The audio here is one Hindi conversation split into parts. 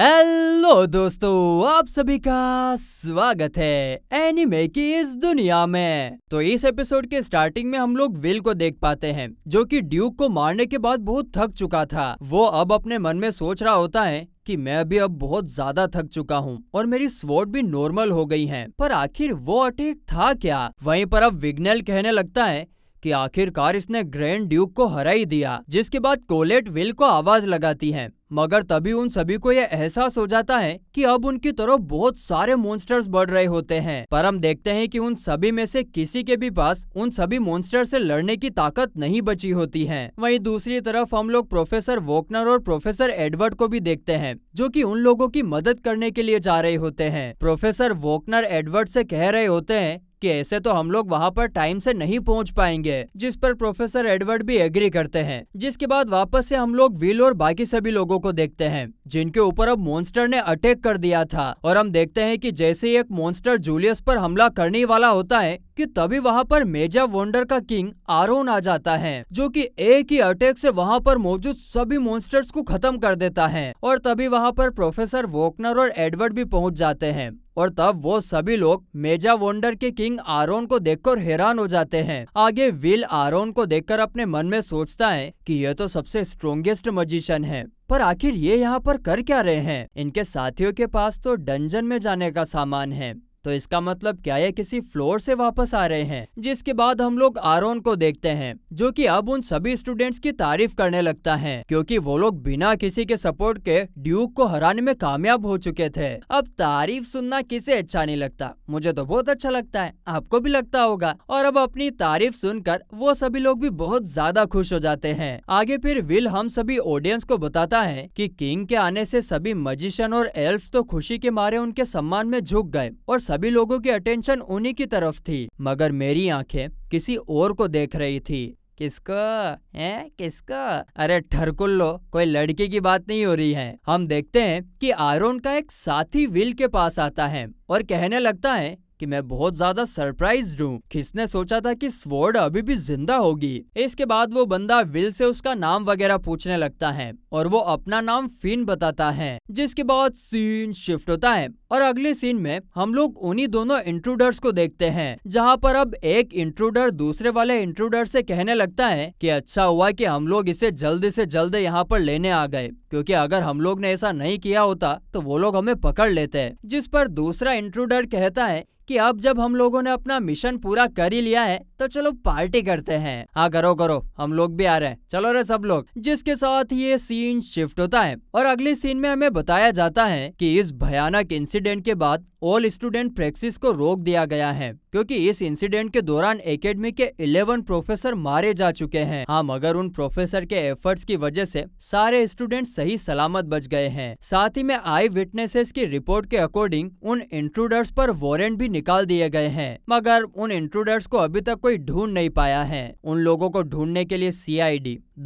हेलो दोस्तों आप सभी का स्वागत है एनिमे की इस दुनिया में तो इस एपिसोड के स्टार्टिंग में हम लोग विल को देख पाते हैं जो कि ड्यूक को मारने के बाद बहुत थक चुका था वो अब अपने मन में सोच रहा होता है कि मैं भी अब बहुत ज्यादा थक चुका हूँ और मेरी स्वोट भी नॉर्मल हो गई है पर आखिर वो अटैक था क्या वहीं पर अब विग्नल कहने लगता है कि आखिरकार इसने ग्रैंड ड्यूक को हरा ही दिया जिसके बाद कोलेट विल को आवाज लगाती है मगर तभी उन सभी को यह एहसास हो जाता है कि अब उनकी तरफ बहुत सारे मॉन्स्टर्स बढ़ रहे होते हैं पर हम देखते हैं कि उन सभी में से किसी के भी पास उन सभी मॉन्स्टर से लड़ने की ताकत नहीं बची होती है वहीं दूसरी तरफ हम लोग प्रोफेसर वोकनर और प्रोफेसर एडवर्ड को भी देखते हैं जो कि उन लोगों की मदद करने के लिए जा रहे होते हैं प्रोफेसर वोकनर एडवर्ड से कह रहे होते हैं कि ऐसे तो हम लोग वहाँ पर टाइम से नहीं पहुँच पाएंगे जिस पर प्रोफेसर एडवर्ड भी एग्री करते हैं जिसके बाद वापस से हम लोग विल और बाकी सभी लोगों को देखते हैं जिनके ऊपर अब मोन्स्टर ने अटैक कर दिया था और हम देखते हैं कि जैसे ही एक मोन्स्टर जूलियस पर हमला करने वाला होता है कि तभी वहाँ पर मेजा वंडर का किंग आरोन आ जाता है जो कि एक ही अटैक से वहाँ पर मौजूद सभी मॉन्स्टर्स को खत्म कर देता है और तभी वहाँ पर प्रोफेसर वोकनर और एडवर्ड भी पहुँच जाते हैं और तब वो सभी लोग मेजा वोंडर के किंग आरोन को देखकर हैरान हो जाते हैं आगे विल आरोन को देखकर अपने मन में सोचता है कि यह तो सबसे स्ट्रोंगेस्ट मजिशियन है पर आखिर ये यहाँ पर कर क्या रहे हैं इनके साथियों के पास तो डंजन में जाने का सामान है तो इसका मतलब क्या ये किसी फ्लोर से वापस आ रहे हैं जिसके बाद हम लोग आरोन को देखते हैं जो कि अब उन सभी स्टूडेंट्स की तारीफ करने लगता है क्योंकि वो लोग बिना किसी के सपोर्ट के ड्यूक को हराने में कामयाब हो चुके थे अब तारीफ सुनना किसे अच्छा नहीं लगता मुझे तो बहुत अच्छा लगता है आपको भी लगता होगा और अब अपनी तारीफ सुनकर वो सभी लोग भी बहुत ज्यादा खुश हो जाते हैं आगे फिर विल हम सभी ऑडियंस को बताता है कि किंग के आने से सभी मजिशियन और एल्फ तो खुशी के मारे उनके सम्मान में झुक गए और सभी लोगों की अटेंशन उन्हीं की तरफ थी मगर मेरी आंखें किसी और को देख रही थी किसको है किसको अरे ठरकुल्लो कोई लड़की की बात नहीं हो रही है हम देखते हैं कि आरोन का एक साथी विल के पास आता है और कहने लगता है कि मैं बहुत ज्यादा सरप्राइज हूँ किसने सोचा था कि स्वॉर्ड अभी भी जिंदा होगी इसके बाद वो बंदा विल से उसका नाम वगैरह पूछने लगता है और वो अपना नाम फिन बताता है जिसके बाद सीन शिफ्ट होता है और अगले सीन में हम लोग उन्हीं दोनों इंट्रूडर्स को देखते हैं जहाँ पर अब एक इंट्रूडर दूसरे वाले इंट्रूडर से कहने लगता है कि अच्छा हुआ कि हम लोग इसे जल्द से जल्द यहाँ पर लेने आ गए क्योंकि अगर हम लोग ने ऐसा नहीं किया होता तो वो लोग हमें पकड़ लेते हैं जिस पर दूसरा इंट्रूडर कहता है कि अब जब हम लोगों ने अपना मिशन पूरा कर ही लिया है तो चलो पार्टी करते हैं हाँ करो करो हम लोग भी आ रहे हैं चलो रे सब लोग जिसके साथ ये सीन शिफ्ट होता है और अगले सीन में हमें बताया जाता है कि इस भयानक इंसिडेंट के बाद ऑल स्टूडेंट प्रैक्सिस को रोक दिया गया है क्योंकि इस इंसिडेंट के दौरान एकेडमी के 11 प्रोफेसर मारे जा चुके हैं हाँ मगर उन प्रोफेसर के एफर्ट्स की वजह से सारे स्टूडेंट सही सलामत बच गए हैं साथ ही में आई विटनेसेस की रिपोर्ट के अकॉर्डिंग उन इंट्रूडर्स पर वारंट भी निकाल दिए गए हैं मगर उन इंट्रूडर्स को अभी तक कोई ढूंढ नहीं पाया है उन लोगों को ढूंढने के लिए सी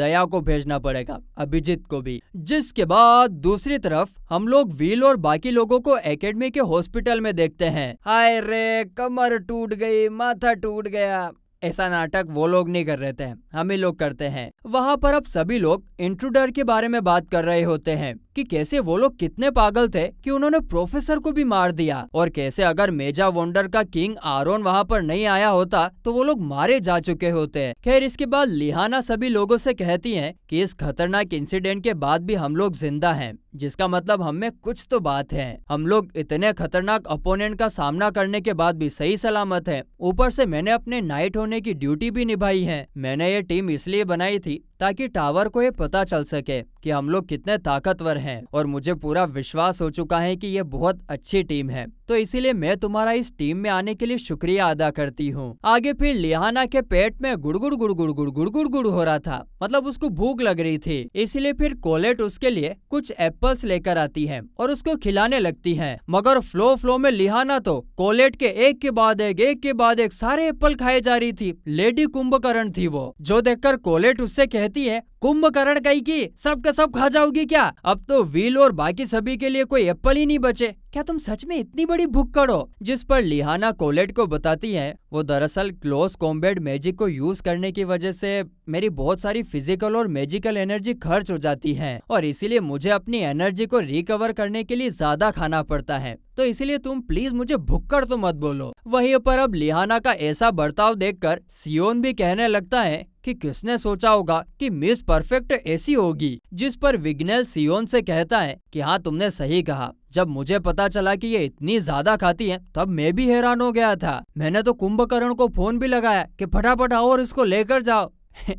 दया को भेजना पड़ेगा अभिजीत को भी जिसके बाद दूसरी तरफ हम लोग व्हील और बाकी लोगों को एकेडमी के हॉस्पिटल में देखते हैं हाय रे कमर टू टूट गई माथा टूट गया ऐसा नाटक वो लोग नहीं कर रहे थे हम ही लोग करते हैं वहाँ पर अब सभी लोग इंट्रूडर के बारे में बात कर रहे होते हैं कि कैसे वो लोग कितने पागल थे कि उन्होंने प्रोफेसर को भी मार दिया और कैसे अगर मेजा वोंडर का किंग आरोन वहाँ पर नहीं आया होता तो वो लोग मारे जा चुके होते खैर इसके बाद लिहाना सभी लोगों से कहती है कि इस खतरनाक इंसिडेंट के बाद भी हम लोग जिंदा हैं जिसका मतलब हम में कुछ तो बात है हम लोग इतने खतरनाक अपोनेंट का सामना करने के बाद भी सही सलामत है ऊपर से मैंने अपने नाइट होने की ड्यूटी भी निभाई है मैंने ये टीम इसलिए बनाई थी ताकि टावर को ये पता चल सके कि हम लोग कितने ताकतवर हैं और मुझे पूरा विश्वास हो चुका है कि ये बहुत अच्छी टीम है तो इसीलिए मैं तुम्हारा इस टीम में आने के लिए शुक्रिया अदा करती हूँ आगे फिर लिहाना के पेट में गुड़गुड़ गुड़गुड़ गुड़गुड़ गुड़गुड़ हो रहा था मतलब उसको भूख लग रही थी इसीलिए फिर कोलेट उसके लिए कुछ एप्पल्स लेकर आती है और उसको खिलाने लगती है मगर फ्लो फ्लो में लिहाना तो कोलेट के एक के बाद एक एक के बाद एक सारे एप्पल खाए जा रही थी लेडी कुंभकर्ण थी वो जो देखकर कोलेट उससे कह कहती है कुंभकर्ण कई की सब का सब खा जाओगी क्या अब तो व्हील और बाकी सभी के लिए कोई एप्पल ही नहीं बचे क्या तुम सच में इतनी बड़ी भुक्कड़ हो जिस पर लिहाना कोलेट को बताती है वो दरअसल क्लोज कॉम्बेड मैजिक को यूज करने की वजह से मेरी बहुत सारी फिजिकल और मैजिकल एनर्जी खर्च हो जाती है और इसीलिए मुझे अपनी एनर्जी को रिकवर करने के लिए ज्यादा खाना पड़ता है तो इसीलिए तुम प्लीज मुझे भुक्कड़ तो मत बोलो वहीं पर अब लिहाना का ऐसा बर्ताव देखकर सियोन भी कहने लगता है कि किसने सोचा होगा कि मिस परफेक्ट ऐसी होगी जिस पर विग्नेल सियोन से कहता है कि हाँ तुमने सही कहा जब मुझे पता चला कि ये इतनी ज्यादा खाती है तब मैं भी हैरान हो गया था मैंने तो कुंभकर्ण को फोन भी लगाया कि फटाफट आओ और इसको लेकर जाओ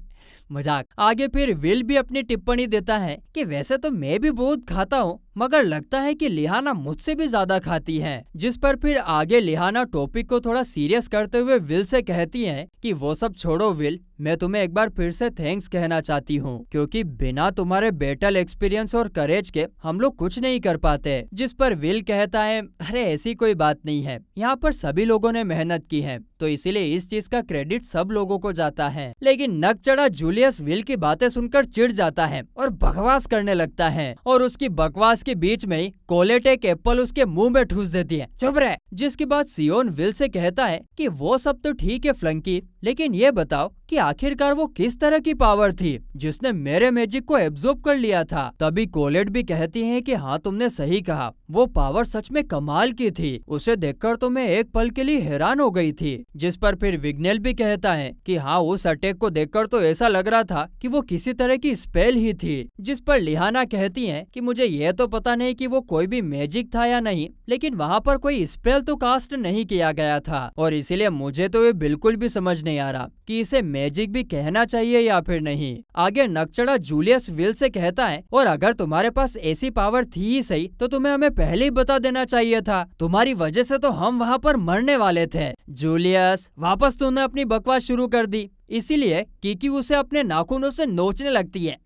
मजाक आगे फिर विल भी अपनी टिप्पणी देता है कि वैसे तो मैं भी बहुत खाता हूँ मगर लगता है कि लिहाना मुझसे भी ज्यादा खाती है जिस पर फिर आगे लिहाना टॉपिक को थोड़ा सीरियस करते हुए विल से कहती है कि वो सब छोड़ो विल मैं तुम्हें एक बार फिर से थैंक्स कहना चाहती हूँ क्योंकि बिना तुम्हारे बेटल एक्सपीरियंस और करेज के हम लोग कुछ नहीं कर पाते जिस पर विल कहता है अरे ऐसी कोई बात नहीं है यहाँ पर सभी लोगों ने मेहनत की है तो इसीलिए इस चीज का क्रेडिट सब लोगों को जाता है लेकिन नक चढ़ा जूलियस विल की बातें सुनकर चिढ़ जाता है और बकवास करने लगता है और उसकी बकवास के बीच में ही कोलेट एक एप्पल उसके मुंह में ठूस देती है चुप रहे जिसके बाद सियोन विल से कहता है कि वो सब तो ठीक है फ्लंकी लेकिन ये बताओ कि आखिरकार वो किस तरह की पावर थी जिसने मेरे मैजिक को एब्जॉर्ब कर लिया था तभी कोलेट भी कहती है कि हाँ तुमने सही कहा वो पावर सच में कमाल की थी उसे देखकर तो मैं एक पल के लिए हैरान हो गई थी जिस पर फिर विग्नेल भी कहता है कि हाँ उस अटैक को देखकर तो ऐसा लग रहा था कि वो किसी तरह की स्पेल ही थी जिस पर लिहाना कहती है कि मुझे यह तो पता नहीं कि वो कोई भी मैजिक था या नहीं लेकिन वहाँ पर कोई स्पेल तो कास्ट नहीं किया गया था और इसीलिए मुझे तो ये बिल्कुल भी समझ नहीं नहीं आ रहा कि इसे मैजिक भी कहना चाहिए या फिर नहीं आगे नक्चड़ा जूलियस विल से कहता है और अगर तुम्हारे पास ऐसी पावर थी ही सही तो तुम्हें हमें पहले ही बता देना चाहिए था तुम्हारी वजह से तो हम वहाँ पर मरने वाले थे जूलियस वापस तुमने अपनी बकवास शुरू कर दी इसीलिए कीकी उसे अपने नाखूनों से नोचने लगती है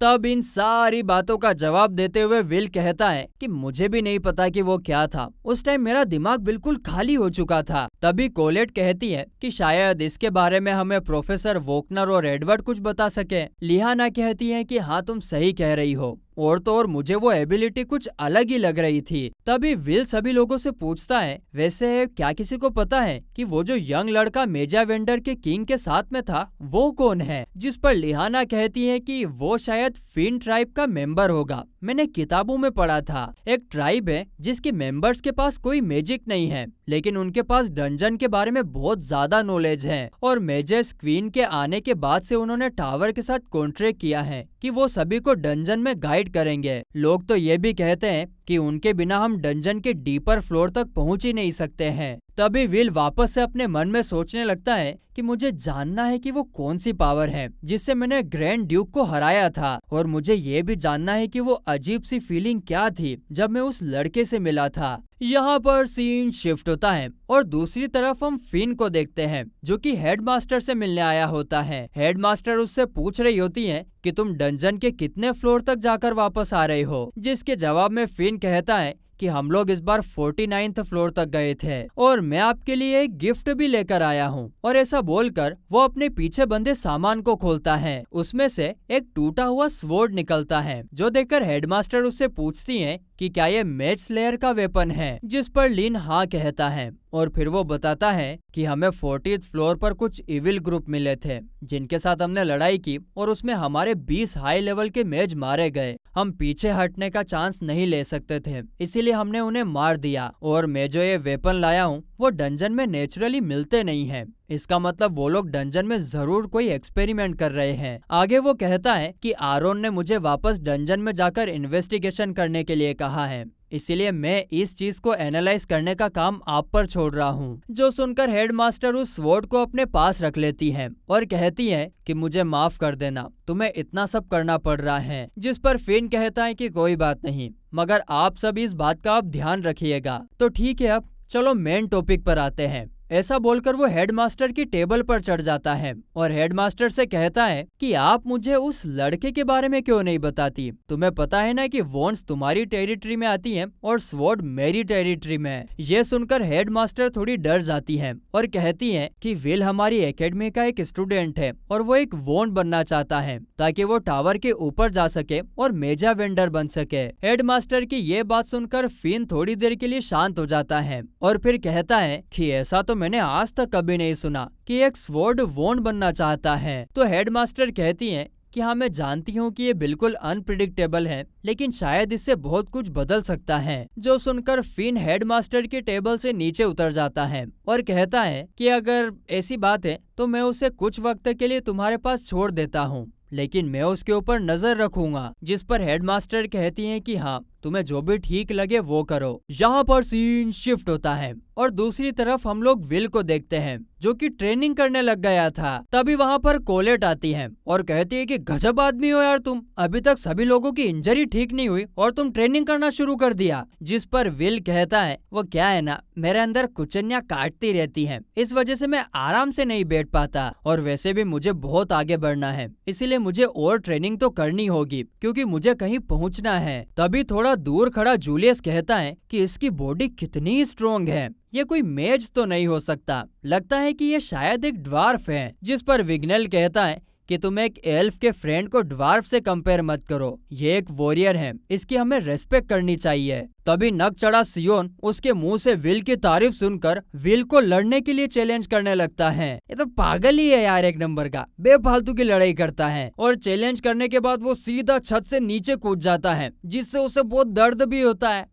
तब इन सारी बातों का जवाब देते हुए विल कहता है कि मुझे भी नहीं पता कि वो क्या था उस टाइम मेरा दिमाग बिल्कुल खाली हो चुका था तभी कोलेट कहती है कि शायद इसके बारे में हमें प्रोफेसर वोकनर और एडवर्ड कुछ बता सके लिहाना कहती है कि हाँ तुम सही कह रही हो और तो और मुझे वो एबिलिटी कुछ अलग ही लग रही थी तभी विल सभी लोगों से पूछता है वैसे क्या किसी को पता है कि वो जो यंग लड़का मेजा वेंडर के किंग के साथ में था वो कौन है जिस पर लिहाना कहती है कि वो शायद फिन ट्राइब का मेंबर होगा मैंने किताबों में पढ़ा था एक ट्राइब है जिसके मेंबर्स के पास कोई मैजिक नहीं है लेकिन उनके पास डंजन के बारे में बहुत ज्यादा नॉलेज है और मेजर्स क्वीन के आने के बाद से उन्होंने टावर के साथ कॉन्ट्रैक्ट किया है कि वो सभी को डंजन में गाइड करेंगे लोग तो ये भी कहते हैं कि उनके बिना हम डंजन के डीपर फ्लोर तक पहुंच ही नहीं सकते हैं तभी विल वापस से अपने मन में सोचने लगता है कि मुझे जानना है कि वो कौन सी पावर है जिससे मैंने ग्रैंड ड्यूक को हराया था और मुझे ये भी जानना है कि वो अजीब सी फीलिंग क्या थी जब मैं उस लड़के से मिला था यहाँ पर सीन शिफ्ट होता है और दूसरी तरफ हम फिन को देखते हैं जो कि हेडमास्टर से मिलने आया होता है हेडमास्टर उससे पूछ रही होती है कि तुम डंजन के कितने फ्लोर तक जाकर वापस आ रहे हो जिसके जवाब में फिन कहता है कि हम लोग इस बार फोर्टी नाइन्थ फ्लोर तक गए थे और मैं आपके लिए एक गिफ्ट भी लेकर आया हूँ और ऐसा बोलकर वो अपने पीछे बंधे सामान को खोलता है उसमें से एक टूटा हुआ स्वोर्ड निकलता है जो देखकर हेडमास्टर उससे पूछती हैं कि क्या ये मैच स्लेयर का वेपन है जिस पर लिन हाँ कहता है और फिर वो बताता है कि हमें फोर्टीथ फ्लोर पर कुछ इविल ग्रुप मिले थे जिनके साथ हमने लड़ाई की और उसमें हमारे 20 हाई लेवल के मेज मारे गए हम पीछे हटने का चांस नहीं ले सकते थे इसीलिए हमने उन्हें मार दिया और मैं जो ये वेपन लाया हूँ वो डंजन में नेचुरली मिलते नहीं है इसका मतलब वो लोग डंजन में जरूर कोई एक्सपेरिमेंट कर रहे हैं आगे वो कहता है कि आरोन ने मुझे वापस डंजन में जाकर इन्वेस्टिगेशन करने के लिए कहा है इसीलिए मैं इस चीज को एनालाइज करने का काम आप पर छोड़ रहा हूँ जो सुनकर हेडमास्टर उस वोट को अपने पास रख लेती है और कहती है कि मुझे माफ कर देना तुम्हें इतना सब करना पड़ रहा है जिस पर फिन कहता है कि कोई बात नहीं मगर आप सब इस बात का आप ध्यान रखिएगा तो ठीक है अब चलो मेन टॉपिक पर आते हैं ऐसा बोलकर वो हेडमास्टर की टेबल पर चढ़ जाता है और हेडमास्टर से कहता है कि आप मुझे उस लड़के के बारे में क्यों नहीं बताती तुम्हें पता है ना कि वॉन्स तुम्हारी टेरिटरी में आती हैं और स्वॉर्ड मेरी टेरिटरी में है ये सुनकर हेडमास्टर थोड़ी डर जाती है और कहती है कि विल हमारी एकेडमी का एक स्टूडेंट है और वो एक वॉन्ड बनना चाहता है ताकि वो टावर के ऊपर जा सके और मेजा वेंडर बन सके हेडमास्टर की ये बात सुनकर फिन थोड़ी देर के लिए शांत हो जाता है और फिर कहता है की ऐसा तो मैंने आज तक कभी नहीं सुना कि एक स्वर्ड वोन बनना चाहता है तो हेडमास्टर कहती हैं कि हाँ मैं जानती हूँ कि ये बिल्कुल अनप्रिडिक्टेबल है लेकिन शायद इससे बहुत कुछ बदल सकता है जो सुनकर फिन हेडमास्टर के टेबल से नीचे उतर जाता है और कहता है कि अगर ऐसी बात है तो मैं उसे कुछ वक्त के लिए तुम्हारे पास छोड़ देता हूँ लेकिन मैं उसके ऊपर नजर रखूंगा जिस पर हेडमास्टर कहती हैं कि हाँ तुम्हें जो भी ठीक लगे वो करो यहाँ पर सीन शिफ्ट होता है और दूसरी तरफ हम लोग विल को देखते हैं जो कि ट्रेनिंग करने लग गया था तभी वहाँ पर कोलेट आती है और कहती है कि गजब आदमी हो यार तुम अभी तक सभी लोगों की इंजरी ठीक नहीं हुई और तुम ट्रेनिंग करना शुरू कर दिया जिस पर विल कहता है वो क्या है ना मेरे अंदर कुचनिया काटती रहती है इस वजह से मैं आराम से नहीं बैठ पाता और वैसे भी मुझे बहुत आगे बढ़ना है इसीलिए मुझे और ट्रेनिंग तो करनी होगी क्यूँकी मुझे कहीं पहुँचना है तभी थोड़ा दूर खड़ा जूलियस कहता है कि इसकी बॉडी कितनी स्ट्रोंग है ये कोई मेज तो नहीं हो सकता लगता है कि ये शायद एक ड्वार्फ है जिस पर विग्नल कहता है कि तुम एक एल्फ के फ्रेंड को ड्वार्फ से कंपेयर मत करो ये एक वॉरियर है इसकी हमें रेस्पेक्ट करनी चाहिए तभी नक चढ़ा सियोन उसके मुंह से विल की तारीफ सुनकर विल को लड़ने के लिए चैलेंज करने लगता है ये तो पागल ही है यार एक नंबर का बेफालतू की लड़ाई करता है और चैलेंज करने के बाद वो सीधा छत से नीचे कूद जाता है जिससे उसे बहुत दर्द भी होता है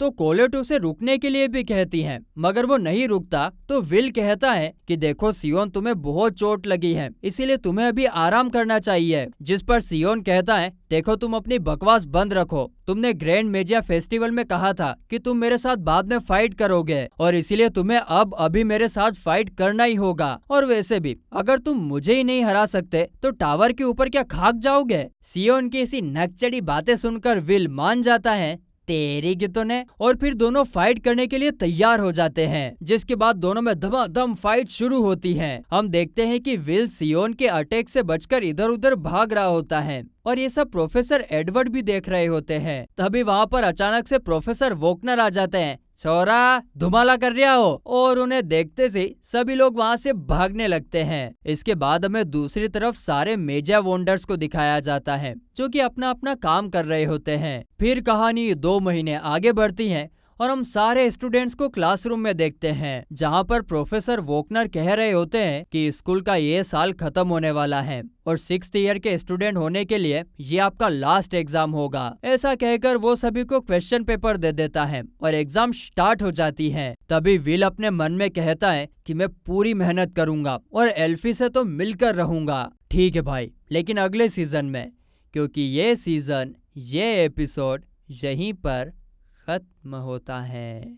तो कोलेट उसे रुकने के लिए भी कहती है मगर वो नहीं रुकता तो विल कहता है कि देखो सियोन तुम्हें बहुत चोट लगी है इसीलिए तुम्हें अभी आराम करना चाहिए जिस पर सियोन कहता है देखो तुम अपनी बकवास बंद रखो तुमने ग्रैंड मेजिया फेस्टिवल में कहा था कि तुम मेरे साथ बाद में फाइट करोगे और इसीलिए तुम्हें अब अभी मेरे साथ फाइट करना ही होगा और वैसे भी अगर तुम मुझे ही नहीं हरा सकते तो टावर के ऊपर क्या खाक जाओगे सियोन की इसी नकचड़ी बातें सुनकर विल मान जाता है तेरे की तो ने और फिर दोनों फाइट करने के लिए तैयार हो जाते हैं जिसके बाद दोनों में धमाधम फाइट शुरू होती है हम देखते हैं कि विल सियोन के अटैक से बचकर इधर उधर भाग रहा होता है और ये सब प्रोफेसर एडवर्ड भी देख रहे होते हैं तभी वहाँ पर अचानक से प्रोफेसर वोकनर आ जाते हैं सौरा धुमाला कर रहा हो और उन्हें देखते से सभी लोग वहाँ से भागने लगते हैं इसके बाद हमें दूसरी तरफ सारे मेजा वोंडर्स को दिखाया जाता है जो कि अपना अपना काम कर रहे होते हैं फिर कहानी दो महीने आगे बढ़ती है और हम सारे स्टूडेंट्स को क्लासरूम में देखते हैं जहाँ पर प्रोफेसर वोकनर कह रहे होते हैं कि स्कूल का ये साल खत्म होने वाला है और सिक्स ईयर के स्टूडेंट होने के लिए ये आपका लास्ट एग्जाम होगा ऐसा कहकर वो सभी को क्वेश्चन पेपर दे देता है और एग्जाम स्टार्ट हो जाती है तभी विल अपने मन में कहता है कि मैं पूरी मेहनत करूंगा और एल्फी से तो मिलकर रहूंगा ठीक है भाई लेकिन अगले सीजन में क्योंकि ये सीजन ये एपिसोड यहीं पर ख़त्म होता है